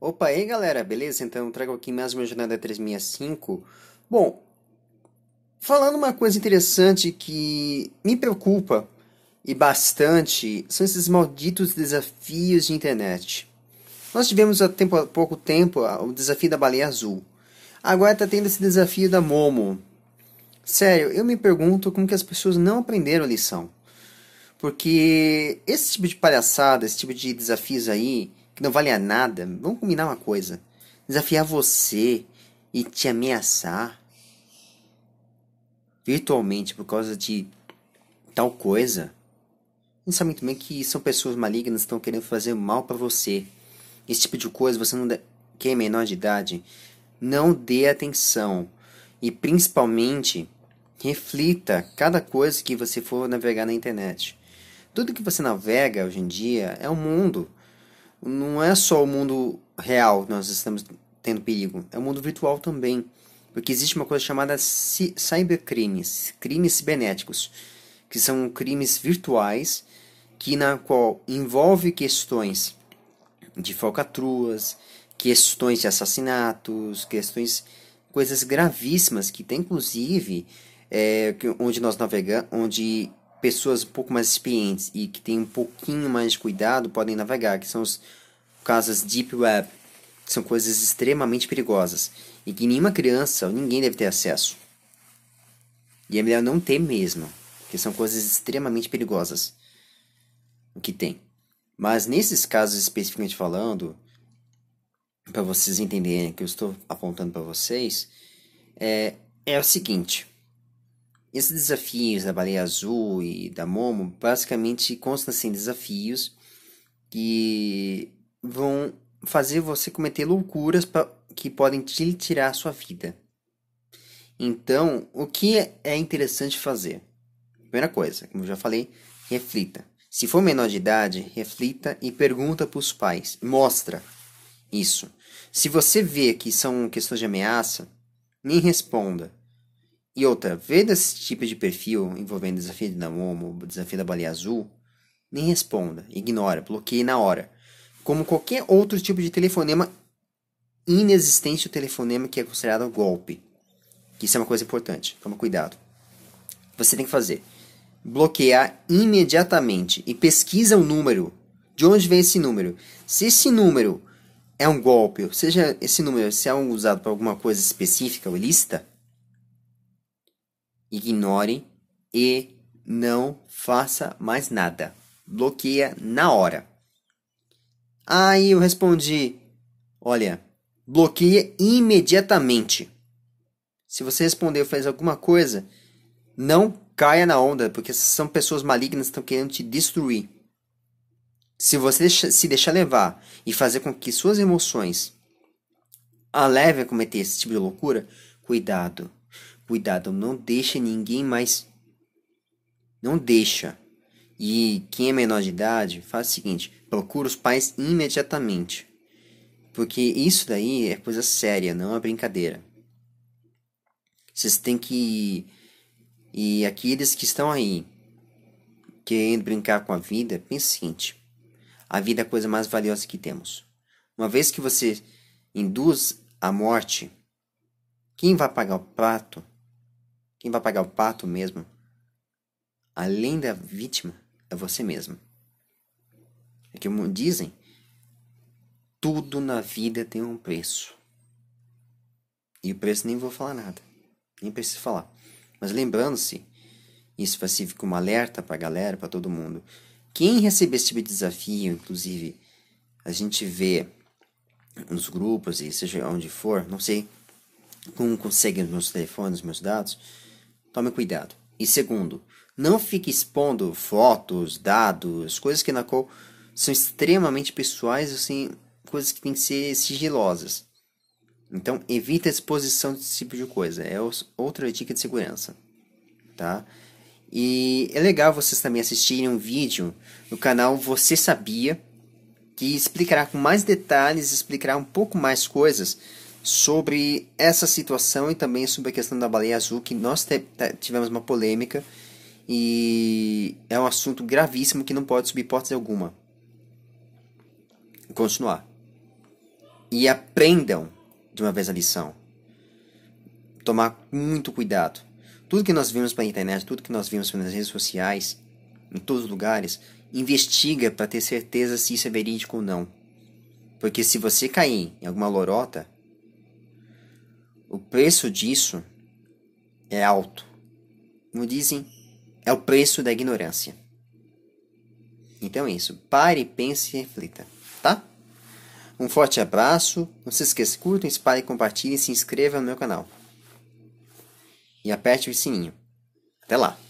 Opa, aí galera, beleza? Então trago aqui mais uma jornada 365. Bom, falando uma coisa interessante que me preocupa e bastante são esses malditos desafios de internet. Nós tivemos há, tempo, há pouco tempo ah, o desafio da baleia azul. Agora está tendo esse desafio da Momo. Sério, eu me pergunto como que as pessoas não aprenderam a lição. Porque esse tipo de palhaçada, esse tipo de desafios aí, que não valia nada, vamos combinar uma coisa. Desafiar você e te ameaçar virtualmente por causa de tal coisa. A muito bem que são pessoas malignas que estão querendo fazer mal para você. Esse tipo de coisa você não quem é menor de idade não dê atenção e principalmente reflita cada coisa que você for navegar na internet. Tudo que você navega hoje em dia é o um mundo não é só o mundo real que nós estamos tendo perigo, é o mundo virtual também. Porque existe uma coisa chamada cybercrimes, crimes cibernéticos, que são crimes virtuais que na qual envolve questões de falcatruas, questões de assassinatos, questões coisas gravíssimas que tem inclusive é, onde nós navegamos, onde pessoas um pouco mais experientes e que têm um pouquinho mais de cuidado podem navegar, que são os casos Deep Web, que são coisas extremamente perigosas e que nenhuma criança ou ninguém deve ter acesso. E é melhor não ter mesmo, que são coisas extremamente perigosas o que tem. Mas nesses casos especificamente falando, para vocês entenderem que eu estou apontando para vocês, é, é o seguinte. Esses desafios da Baleia Azul e da Momo basicamente constam assim, desafios que vão fazer você cometer loucuras pra, que podem te tirar a sua vida. Então, o que é interessante fazer? Primeira coisa, como eu já falei, reflita. Se for menor de idade, reflita e pergunta para os pais. Mostra isso. Se você vê que são questões de ameaça, nem responda. E outra, vendo esse tipo de perfil envolvendo desafio de Namomo, desafio da baleia azul, nem responda, ignora, bloqueie na hora. Como qualquer outro tipo de telefonema, inexistente o telefonema que é considerado golpe. Isso é uma coisa importante, toma cuidado. Você tem que fazer bloquear imediatamente e pesquisa o número. De onde vem esse número? Se esse número é um golpe, ou seja esse número se é usado para alguma coisa específica ou ilícita, ignore e não faça mais nada. Bloqueia na hora. Aí eu respondi: Olha, bloqueia imediatamente. Se você respondeu fez alguma coisa, não caia na onda, porque são pessoas malignas que estão querendo te destruir. Se você se deixar levar e fazer com que suas emoções a leve a cometer esse tipo de loucura, cuidado Cuidado, não deixa ninguém mais. Não deixa. E quem é menor de idade, faz o seguinte: procura os pais imediatamente. Porque isso daí é coisa séria, não é brincadeira. Vocês têm que. E aqueles que estão aí, querendo brincar com a vida, pense o seguinte: a vida é a coisa mais valiosa que temos. Uma vez que você induz a morte, quem vai pagar o prato quem vai pagar o pato mesmo, além da vítima, é você mesmo. É que dizem, tudo na vida tem um preço. E o preço nem vou falar nada, nem preciso falar. Mas lembrando-se, isso vai servir alerta para a galera, para todo mundo. Quem receber esse tipo de desafio, inclusive, a gente vê nos grupos e seja onde for, não sei como conseguem os meus telefones, meus dados, tome cuidado. E segundo, não fique expondo fotos, dados, coisas que na qual são extremamente pessoais, assim, coisas que têm que ser sigilosas. Então, evita a exposição desse tipo de coisa. É outra dica de segurança, tá? E é legal vocês também assistirem um vídeo no canal Você Sabia, que explicará com mais detalhes, explicará um pouco mais coisas sobre essa situação e também sobre a questão da baleia azul, que nós tivemos uma polêmica e é um assunto gravíssimo que não pode subir hipótese alguma. Continuar. E aprendam de uma vez a lição. Tomar muito cuidado. Tudo que nós vimos pela internet, tudo que nós vimos nas redes sociais, em todos os lugares, investiga para ter certeza se isso é verídico ou não. Porque se você cair em alguma lorota, o preço disso é alto. Como dizem, é o preço da ignorância. Então é isso. Pare, pense e reflita, tá? Um forte abraço. Não se esqueça, curta, espalhe, compartilhe e se inscreva no meu canal. E aperte o sininho. Até lá!